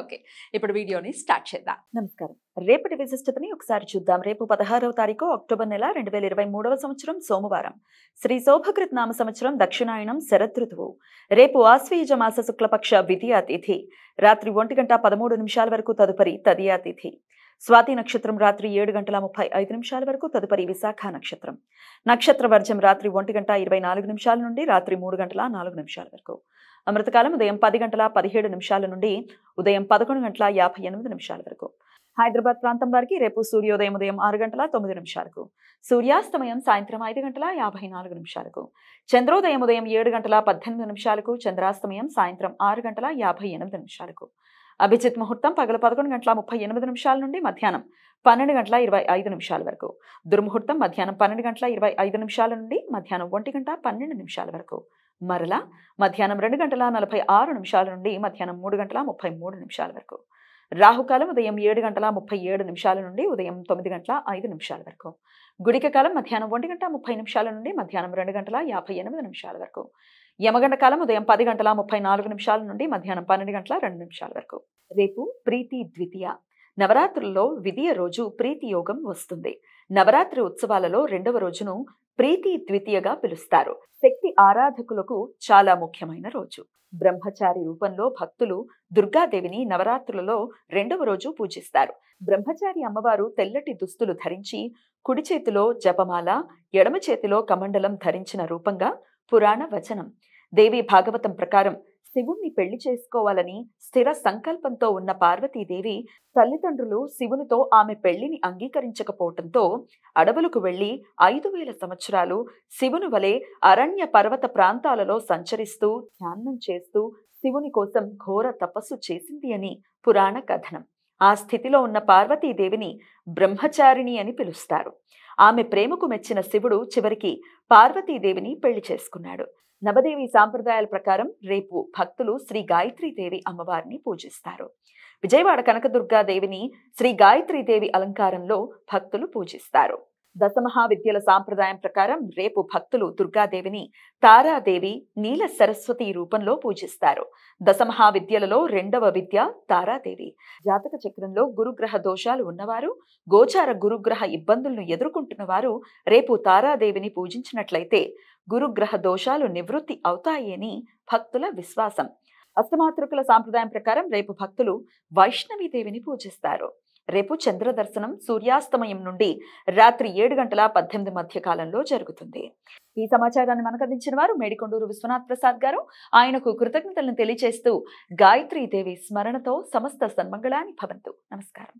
okay ఇప్పుడు వీడియోని start చేద్దాం నమస్కారం రేపటి విశిష్టతని ఒకసారి చూద్దాం రేపు పదహారవ తారీఖు అక్టోబర్ నెల రెండు వేల ఇరవై మూడవ సంవత్సరం సోమవారం శ్రీ శోభకృత్ నామ సంవత్సరం దక్షిణాయనం శరతృతువు రేపు ఆశ్వీయుజ మాస శుక్లపక్ష విద్యాతిథి రాత్రి ఒంటి గంట పదమూడు నిమిషాల వరకు తదుపరి తదియాతిథి స్వాతి నక్షత్రం రాత్రి ఏడు గంటల ముప్పై ఐదు నిమిషాల వరకు తదుపరి విశాఖ నక్షత్రం నక్షత్ర వర్జం రాత్రి ఒంటి గంట ఇరవై నాలుగు నిమిషాల నుండి రాత్రి మూడు గంటల నాలుగు నిమిషాల వరకు అమృతకాలం ఉదయం పది గంటల పదిహేడు నిమిషాల నుండి ఉదయం పదకొండు గంటల యాభై ఎనిమిది నిమిషాల వరకు హైదరాబాద్ ప్రాంతం వారికి రేపు సూర్యోదయం ఉదయం ఆరు గంటల తొమ్మిది నిమిషాలకు సూర్యాస్తమయం సాయంత్రం ఐదు గంటల యాభై నాలుగు నిమిషాలకు చంద్రోదయం ఉదయం ఏడు గంటల పద్దెనిమిది నిమిషాలకు చంద్రాస్తమయం సాయంత్రం ఆరు గంటల యాభై ఎనిమిది నిమిషాలకు అభిజిత్ ముహూర్తం పగల పదకొండు గంటల ముప్పై ఎనిమిది నిమిషాల నుండి మధ్యాహ్నం పన్నెండు గంటల ఇరవై ఐదు నిమిషాల వరకు దుర్ముహూర్తం మధ్యాహ్నం పన్నెండు గంటల ఇరవై ఐదు నిమిషాల నుండి మధ్యాహ్నం ఒంటి గంట పన్నెండు నిమిషాల వరకు మరలా మధ్యాహ్నం రెండు గంటల నలభై ఆరు నిమిషాల నుండి మధ్యాహ్నం మూడు గంటల ముప్పై మూడు నిమిషాల వరకు రాహుకాలం ఉదయం ఏడు గంటల ముప్పై ఏడు నిమిషాల నుండి ఉదయం తొమ్మిది గంటల ఐదు నిమిషాల వరకు గుడిక కాలం మధ్యాహ్నం ఒంటి గంట ముప్పై నిమిషాల నుండి మధ్యాహ్నం రెండు గంటల యాభై ఎనిమిది నిమిషాల వరకు యమగండ కాలం ఉదయం పది గంటల ముప్పై నాలుగు నిమిషాల నుండి మధ్యాహ్నం పన్నెండు గంటల రెండు నిమిషాల వరకు రేపు ప్రీతి ద్వితీయ నవరాత్రుల్లో విధియ రోజు ప్రీతి యోగం వస్తుంది నవరాత్రి ఉత్సవాలలో రెండవ రోజును ప్రీతి ద్వితీయగా పిలుస్తారు శక్తి ఆరాధకులకు చాలా ముఖ్యమైన రోజు బ్రహ్మచారి రూపంలో భక్తులు దుర్గాదేవిని నవరాత్రులలో రెండవ రోజు పూజిస్తారు బ్రహ్మచారి అమ్మవారు తెల్లటి దుస్తులు ధరించి కుడి చేతిలో జపమాల ఎడమ చేతిలో కమండలం ధరించిన రూపంగా పురాణ వచనం దేవి భాగవతం ప్రకారం శివుణ్ణి పెళ్లి చేసుకోవాలని స్థిర సంకల్పంతో ఉన్న పార్వతీదేవి తల్లిదండ్రులు శివునితో ఆమె పెళ్లిని అంగీకరించకపోవటంతో అడవులకు వెళ్లి ఐదు వేల సంవత్సరాలు శివుని వలె అరణ్య పర్వత ప్రాంతాలలో సంచరిస్తూ ధ్యానం చేస్తూ శివుని కోసం ఘోర తపస్సు చేసింది అని పురాణ కథనం ఆ స్థితిలో ఉన్న పార్వతీదేవిని బ్రహ్మచారిణి అని పిలుస్తారు ఆమె ప్రేమకు మెచ్చిన శివుడు చివరికి పార్వతీదేవిని పెళ్లి చేసుకున్నాడు నవదేవి సాంప్రదాయాల ప్రకారం రేపు భక్తులు శ్రీ గాయత్రీదేవి అమ్మవారిని పూజిస్తారు విజయవాడ కనకదుర్గా దేవిని శ్రీ గాయత్రీదేవి అలంకారంలో భక్తులు పూజిస్తారు దశమహావిద్యల సాంప్రదాయం ప్రకారం రేపు భక్తులు దుర్గాదేవిని తారాదేవి నీల సరస్వతి రూపంలో పూజిస్తారు దశమహావిద్యలలో రెండవ విద్య తారాదేవి జాతక చక్రంలో గురుగ్రహ దోషాలు ఉన్నవారు గోచార గురుగ్రహ ఇబ్బందులను ఎదుర్కొంటున్న వారు రేపు తారాదేవిని పూజించినట్లయితే గురుగ్రహ దోషాలు నివృత్తి అవుతాయని భక్తుల విశ్వాసం అష్టమాతృకుల సాంప్రదాయం ప్రకారం రేపు భక్తులు వైష్ణవీదేవిని పూజిస్తారు రేపు చంద్ర దర్శనం సూర్యాస్తమయం నుండి రాత్రి ఏడు గంటల పద్దెనిమిది మధ్య కాలంలో జరుగుతుంది ఈ సమాచారాన్ని మనకు అందించిన వారు మేడికొండూరు విశ్వనాథ్ ప్రసాద్ గారు ఆయనకు కృతజ్ఞతలను తెలియజేస్తూ గాయత్రీదేవి స్మరణతో సమస్త సన్మంగళాన్ని భవంతు నమస్కారం